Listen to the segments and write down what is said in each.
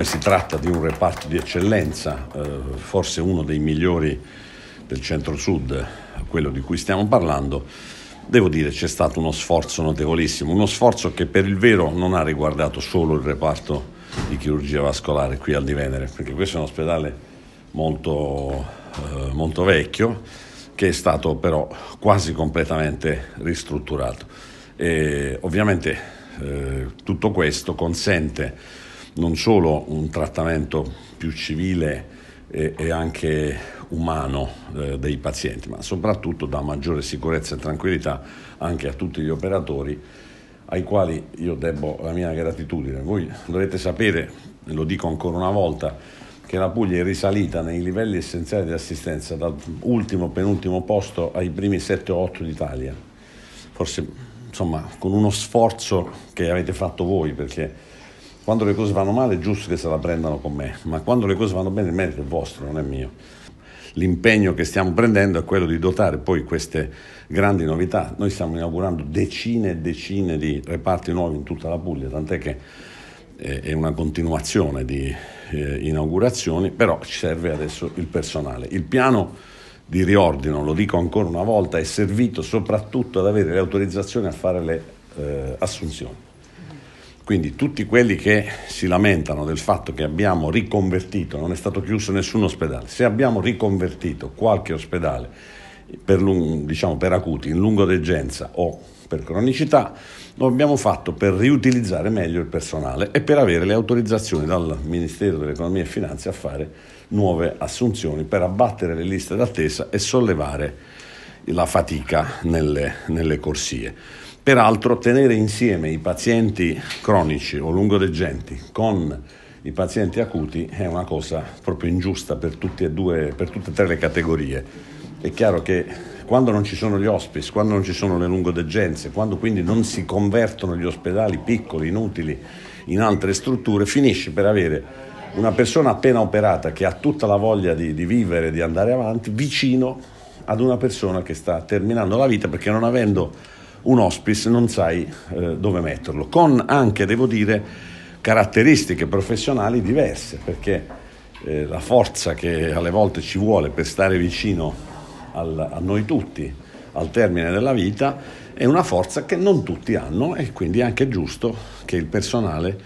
Eh, si tratta di un reparto di eccellenza, eh, forse uno dei migliori del centro-sud, quello di cui stiamo parlando. Devo dire c'è stato uno sforzo notevolissimo, uno sforzo che per il vero non ha riguardato solo il reparto di chirurgia vascolare qui al Di Venere, perché questo è un ospedale molto, eh, molto vecchio che è stato però quasi completamente ristrutturato. E ovviamente eh, tutto questo consente non solo un trattamento più civile e, e anche umano eh, dei pazienti, ma soprattutto dà maggiore sicurezza e tranquillità anche a tutti gli operatori ai quali io debbo la mia gratitudine. Voi dovete sapere, lo dico ancora una volta, che la Puglia è risalita nei livelli essenziali di assistenza dal ultimo penultimo posto ai primi 7 o 8 d'Italia. Forse insomma con uno sforzo che avete fatto voi perché quando le cose vanno male è giusto che se la prendano con me, ma quando le cose vanno bene il merito è vostro, non è mio. L'impegno che stiamo prendendo è quello di dotare poi queste grandi novità. Noi stiamo inaugurando decine e decine di reparti nuovi in tutta la Puglia, tant'è che eh, è una continuazione di eh, inaugurazioni, però ci serve adesso il personale. Il piano di riordino, lo dico ancora una volta, è servito soprattutto ad avere le autorizzazioni a fare le eh, assunzioni. Quindi tutti quelli che si lamentano del fatto che abbiamo riconvertito, non è stato chiuso nessun ospedale, se abbiamo riconvertito qualche ospedale per, diciamo, per acuti in lungodegenza o per cronicità, lo abbiamo fatto per riutilizzare meglio il personale e per avere le autorizzazioni dal Ministero dell'Economia e Finanze a fare nuove assunzioni per abbattere le liste d'attesa e sollevare la fatica nelle, nelle corsie. Peraltro tenere insieme i pazienti cronici o lungodeggenti con i pazienti acuti è una cosa proprio ingiusta per, e due, per tutte e tre le categorie. È chiaro che quando non ci sono gli hospice, quando non ci sono le lungodeggenze, quando quindi non si convertono gli ospedali piccoli, inutili, in altre strutture, finisce per avere una persona appena operata che ha tutta la voglia di, di vivere, di andare avanti, vicino ad una persona che sta terminando la vita perché non avendo un hospice non sai eh, dove metterlo, con anche, devo dire, caratteristiche professionali diverse, perché eh, la forza che alle volte ci vuole per stare vicino al, a noi tutti al termine della vita è una forza che non tutti hanno e quindi è anche giusto che il personale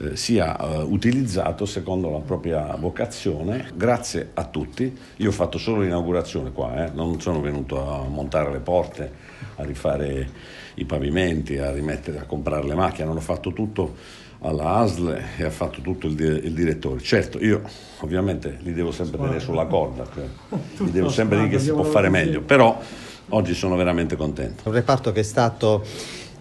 eh, sia eh, utilizzato secondo la propria vocazione. Grazie a tutti, io ho fatto solo l'inaugurazione qua, eh, non sono venuto a montare le porte, a rifare i pavimenti, a rimettere, a comprare le macchine, hanno fatto tutto alla ASL e ha fatto tutto il, di- il, direttore. Certo, io ovviamente li devo sempre tenere sulla corda, cioè, li devo sempre dire che si può fare meglio, però oggi sono veramente contento. Un reparto che è stato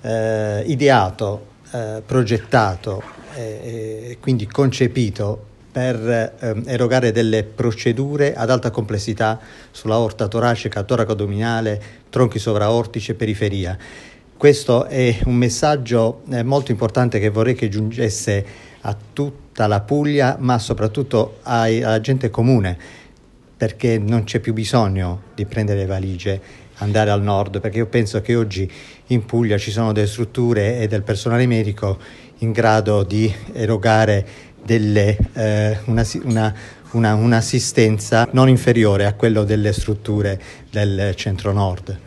eh, ideato, eh, progettato, e eh, eh, quindi concepito per ehm, erogare delle procedure ad alta complessità sulla orta toracica, toraco addominale, tronchi sovraortici e periferia. Questo è un messaggio eh, molto importante che vorrei che giungesse a tutta la Puglia, ma soprattutto ai, alla gente comune, perché non c'è più bisogno di prendere le valigie andare al nord, perché io penso che oggi in Puglia ci sono delle strutture e del personale medico in grado di erogare delle, eh, una, una, una, un'assistenza non inferiore a quello delle strutture del centro nord.